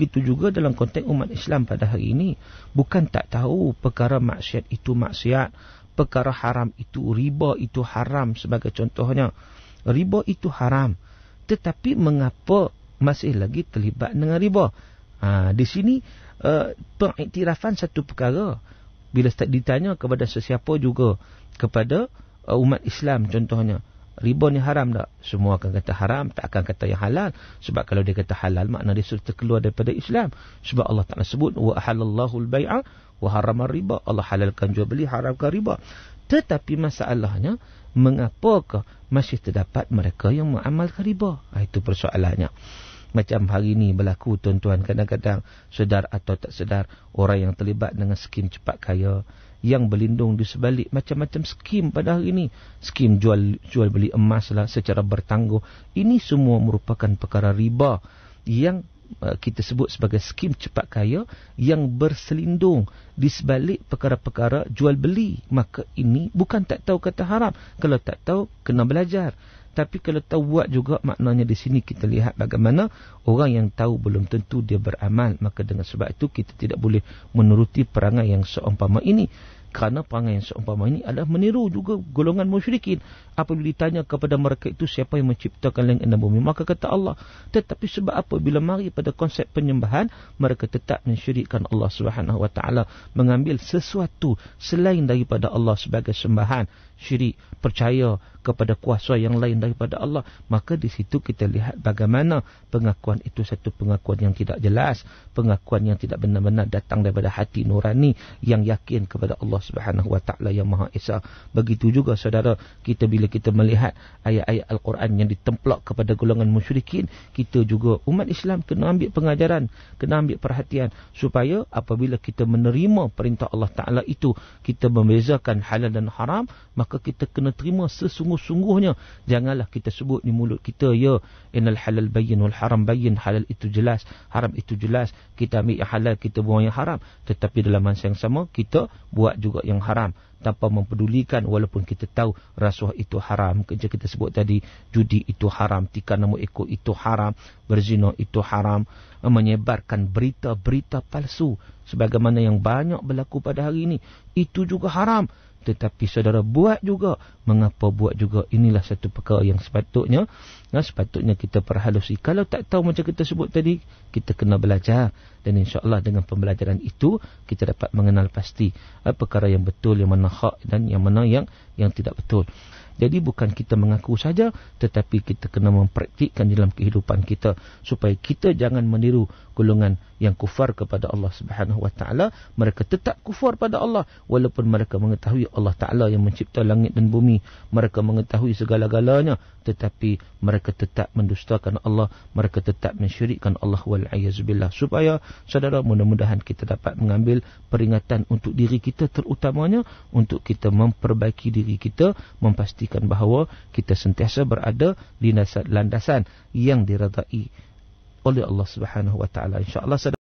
begitu juga dalam konteks umat Islam pada hari ini bukan tak tahu perkara maksiat itu maksiat perkara haram itu riba itu haram sebagai contohnya riba itu haram tetapi mengapa masih lagi terlibat dengan riba ha, di sini uh, pengiktirafan satu perkara bila ditanya kepada sesiapa juga kepada uh, umat Islam contohnya riba ni haram tak? Semua akan kata haram, tak akan kata yang halal. Sebab kalau dia kata halal, makna dia sudah terkeluar daripada Islam. Sebab Allah Ta'ala sebut, wa halallahu al-bai'a wa harama riba. Allah halalkan jual beli, haramkan riba. Tetapi masalahnya, mengapakah masih terdapat mereka yang mengamalkan riba? Ah, itu persoalannya. Macam hari ini berlaku tuan-tuan kadang-kadang sedar atau tak sedar orang yang terlibat dengan skim cepat kaya yang berlindung di sebalik macam-macam skim pada hari ini. Skim jual jual beli emas lah secara bertangguh. Ini semua merupakan perkara riba yang uh, kita sebut sebagai skim cepat kaya yang berselindung di sebalik perkara-perkara jual beli. Maka ini bukan tak tahu kata haram. Kalau tak tahu, kena belajar. Tapi kalau tahu taubat juga maknanya di sini kita lihat bagaimana orang yang tahu belum tentu dia beramal maka dengan sebab itu kita tidak boleh menuruti perangai yang seumpama ini kerana perangai yang seumpama ini adalah meniru juga golongan musyrikin. Apabila ditanya kepada mereka itu siapa yang menciptakan langit dan bumi. Maka kata Allah. Tetapi sebab apa? Bila mari pada konsep penyembahan, mereka tetap mensyirikan Allah SWT. Mengambil sesuatu selain daripada Allah sebagai sembahan. Syirik percaya kepada kuasa yang lain daripada Allah. Maka di situ kita lihat bagaimana pengakuan itu satu pengakuan yang tidak jelas. Pengakuan yang tidak benar-benar datang daripada hati nurani yang yakin kepada Allah. Allah Subhanahu Wa Taala yang Maha Esa. Begitu juga saudara kita bila kita melihat ayat-ayat Al-Quran yang ditemplok kepada golongan musyrikin, kita juga umat Islam kena ambil pengajaran, kena ambil perhatian supaya apabila kita menerima perintah Allah Taala itu, kita membezakan halal dan haram, maka kita kena terima sesungguh-sungguhnya. Janganlah kita sebut di mulut kita ya innal halal bayin, wal haram bayin, halal itu jelas, haram itu jelas. Kita ambil yang halal, kita buang yang haram. Tetapi dalam masa yang sama kita buat juga juga yang haram tanpa mempedulikan walaupun kita tahu rasuah itu haram kerja kita sebut tadi judi itu haram tikar nama ekor itu haram berzina itu haram menyebarkan berita-berita palsu sebagaimana yang banyak berlaku pada hari ini itu juga haram tetapi saudara buat juga mengapa buat juga inilah satu perkara yang sepatutnya nah, sepatutnya kita perhalusi kalau tak tahu macam kita sebut tadi kita kena belajar dan insyaallah dengan pembelajaran itu kita dapat mengenal pasti eh, perkara yang betul yang mana hak dan yang mana yang yang tidak betul jadi bukan kita mengaku saja tetapi kita kena mempraktikkan dalam kehidupan kita supaya kita jangan meniru golongan yang kufar kepada Allah Subhanahu wa taala mereka tetap kufar pada Allah walaupun mereka mengetahui Allah taala yang mencipta langit dan bumi mereka mengetahui segala-galanya tetapi mereka tetap mendustakan Allah mereka tetap mensyirikkan Allah wal ayazbillah supaya saudara mudah-mudahan kita dapat mengambil peringatan untuk diri kita terutamanya untuk kita memperbaiki diri kita memastikan bahawa kita sentiasa berada di landasan yang diredai oleh Allah Subhanahu wa taala. Insyaallah